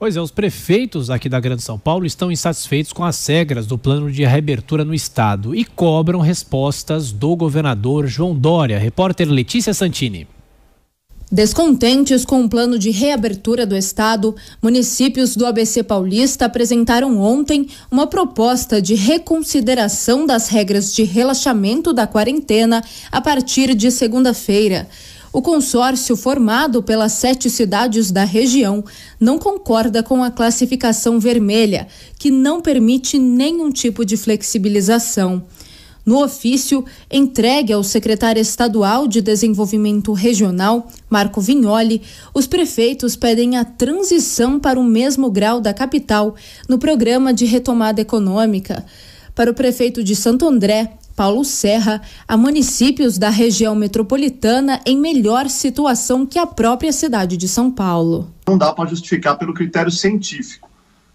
Pois é, os prefeitos aqui da Grande São Paulo estão insatisfeitos com as regras do plano de reabertura no estado e cobram respostas do governador João Dória. Repórter Letícia Santini. Descontentes com o plano de reabertura do estado, municípios do ABC Paulista apresentaram ontem uma proposta de reconsideração das regras de relaxamento da quarentena a partir de segunda-feira. O consórcio, formado pelas sete cidades da região, não concorda com a classificação vermelha, que não permite nenhum tipo de flexibilização. No ofício entregue ao secretário estadual de Desenvolvimento Regional, Marco Vignoli, os prefeitos pedem a transição para o mesmo grau da capital no programa de retomada econômica. Para o prefeito de Santo André, Paulo Serra a municípios da região metropolitana em melhor situação que a própria cidade de São Paulo. Não dá para justificar pelo critério científico.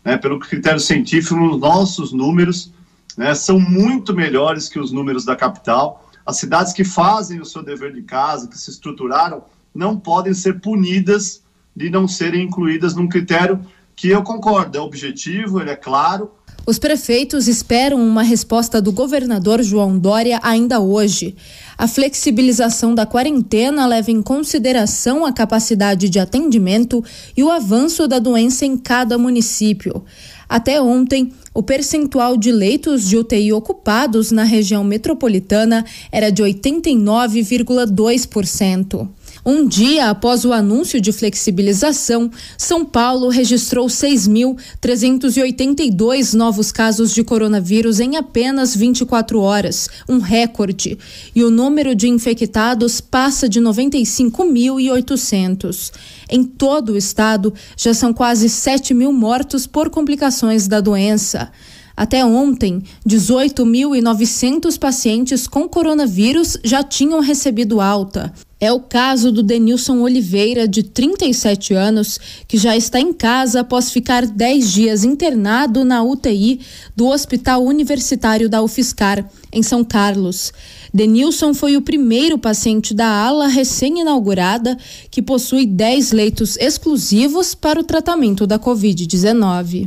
Né? Pelo critério científico, os nossos números né, são muito melhores que os números da capital. As cidades que fazem o seu dever de casa, que se estruturaram, não podem ser punidas de não serem incluídas num critério que eu concordo, é objetivo, ele é claro. Os prefeitos esperam uma resposta do governador João Dória ainda hoje. A flexibilização da quarentena leva em consideração a capacidade de atendimento e o avanço da doença em cada município. Até ontem, o percentual de leitos de UTI ocupados na região metropolitana era de 89,2%. Um dia após o anúncio de flexibilização, São Paulo registrou 6.382 novos casos de coronavírus em apenas 24 horas, um recorde. E o número de infectados passa de 95.800. Em todo o estado, já são quase 7 mil mortos por complicações da doença. Até ontem, 18.900 pacientes com coronavírus já tinham recebido alta. É o caso do Denilson Oliveira, de 37 anos, que já está em casa após ficar 10 dias internado na UTI do Hospital Universitário da UFSCar, em São Carlos. Denilson foi o primeiro paciente da ala recém-inaugurada, que possui 10 leitos exclusivos para o tratamento da Covid-19.